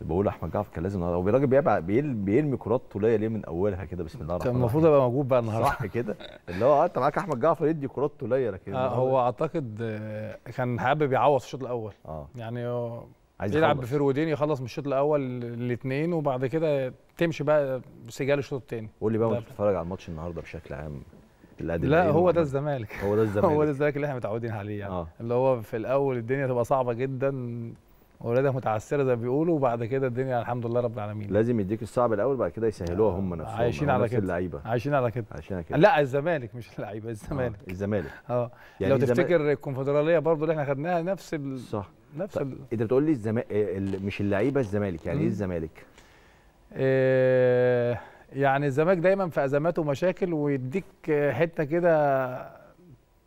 بقول احمد جعفر كان لازم هو الراجل بيبقى بيرمي كرات طوليه ليه من اولها كده بسم الله الرحمن الرحيم كان المفروض ابقى موجود بقى النهارده صح كده اللي هو آه، انت معاك احمد جعفر يدي كرات طوليه لكن آه هو اعتقد آه، كان حابب يعوض الشوط الاول آه. يعني عايز يلعب بفرودين يخلص من الشوط الاول الاثنين وبعد كده تمشي بقى سجال الشوط الثاني قول لي بقى وانت بتتفرج على الماتش النهارده بشكل عام لا إيه هو ده الزمالك هو ده الزمالك هو ده الزمالك اللي احنا متعودين عليه يعني آه. اللي هو في الاول الدنيا تبقى صعبه جدا ولادها متعسره زي ما بيقولوا وبعد كده الدنيا الحمد لله رب العالمين لازم يديك الصعب الاول بعد كده يسهلوها آه، هم نفسهم عايشين على كده اللعيبه عايشين على كده عايشين على كده لا الزمالك مش اللعيبه الزمالك آه. الزمالك اه يعني لو تفتكر الكونفدراليه برضو اللي احنا خدناها نفس ال... صح نفس ال... انت بتقول لي الزما... آه، مش اللعيبه الزمالك يعني ايه الزمالك؟ إيه... يعني الزمالك دايما في ازمات ومشاكل ويديك حته كده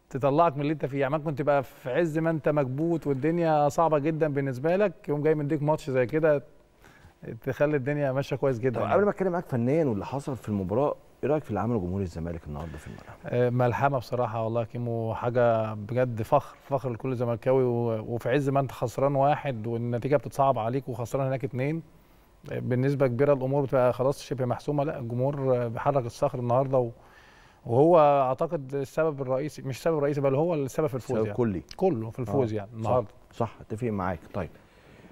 تطلعك من اللي انت فيه يعني ممكن تبقى في عز ما انت مكبوت والدنيا صعبه جدا بالنسبه لك يقوم جاي ديك ماتش زي كده تخلي الدنيا ماشيه كويس جدا طب يعني. قبل ما اتكلم معاك فنيا واللي حصل في المباراه ايه رايك في اللي عمله جمهور الزمالك النهارده في الملعب؟ آه، ملحمه بصراحه والله كيمو حاجه بجد فخر فخر لكل زملكاوي وفي عز ما انت خسران واحد والنتيجه بتتصعب عليك وخسران هناك اثنين آه، بالنسبه كبيره الامور بتبقى خلاص شبه محسومه لا الجمهور بيحرك الصخر النهارده وهو اعتقد السبب الرئيسي مش السبب الرئيسي بل هو السبب في الفوز سبب يعني كلي كله في الفوز آه. يعني النهارده صح اتفق معاك طيب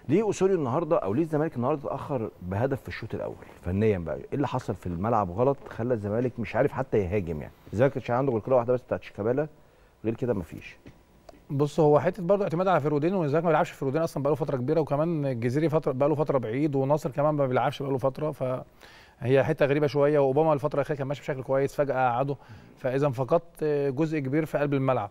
ليه اسوري النهارده او ليه الزمالك النهارده اتاخر بهدف في الشوط الاول فنيا بقى ايه اللي حصل في الملعب غلط خلى الزمالك مش عارف حتى يهاجم يعني الزمالك كانش عنده غير كره واحده بس بتاعت شيكابالا غير كده مفيش بص هو حته برضه اعتماد على فيرودين والزمالك ما بيلعبش فيرودين اصلا بقاله فتره كبيره وكمان الجزيري فتره بقاله فتره بعيد وناصر كمان ما بيلعبش بقاله فتره ف هي حته غريبه شويه واوباما الفتره الاخيره كان ماشي بشكل كويس فجاه قعده فاذا فقدت جزء كبير في قلب الملعب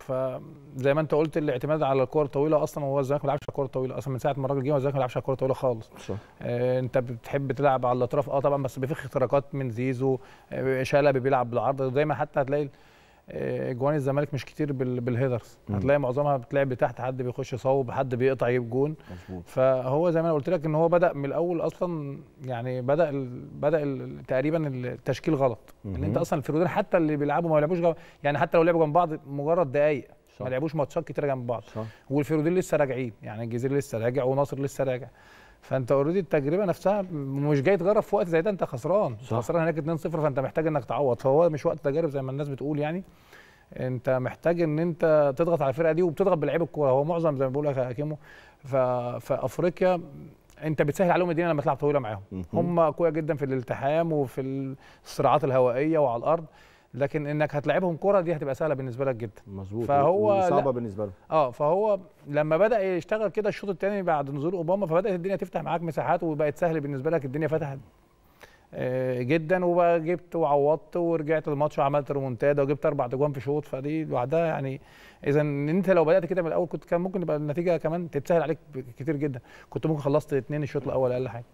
فزي ما انت قلت الاعتماد على الكور الطويله اصلا هو الزمالك ما بيلعبش على الكوره الطويله اصلا من ساعه ما الراجل جه الزمالك ما بيلعبش على الكوره الطويله خالص صح. آه انت بتحب تلعب على الاطراف اه طبعا بس بيبقى في اختراقات من زيزو آه شلبي بيلعب بالعرض دايما حتى هتلاقي آه، جوان الزمالك مش كتير بالهيدرز هتلاقي معظمها بتلعب تحت حد بيخش يصوب حد بيقطع يجيب جون مزبوط. فهو زي ما انا قلت لك ان هو بدا من الاول اصلا يعني بدا الـ بدا الـ تقريبا التشكيل غلط ان انت اصلا الفرودين حتى اللي بيلعبوا ما بيلعبوش جم... يعني حتى لو لعبوا جنب بعض مجرد دقائق ما لعبوش ماتشات كتير جنب بعض صح. والفرودين لسه راجعين يعني الجزيرة لسه راجع وناصر لسه راجع فانت اوريدي التجربه نفسها مش جاي تجرب في وقت زي ده انت خسران صح. خسران هناك 2-0 فانت محتاج انك تعوض فهو مش وقت تجارب زي ما الناس بتقول يعني انت محتاج ان انت تضغط على الفرقه دي وبتضغط بلعيب الكوره هو معظم زي ما بيقول لك هاكمه في افريقيا انت بتسهل عليهم الدنيا لما تلعب طويله معاهم هم قويه جدا في الالتحام وفي الصراعات الهوائيه وعلى الارض لكن انك هتلعبهم كره دي هتبقى سهله بالنسبه لك جدا مظبوط فهو صعبه بالنسبه له اه فهو لما بدا يشتغل كده الشوط الثاني بعد نزول اوباما فبدات الدنيا تفتح معاك مساحات وبقت سهل بالنسبه لك الدنيا فتحت آه، جدا وجبت وعوضت ورجعت الماتش وعملت ريمونتادا وجبت اربع اجوان في شوط فدي لوحدها يعني اذا انت لو بدات كده من الاول كنت كان ممكن يبقى النتيجه كمان تتسهل عليك كتير جدا كنت ممكن خلصت اثنين الشوط الاول اقل حاجه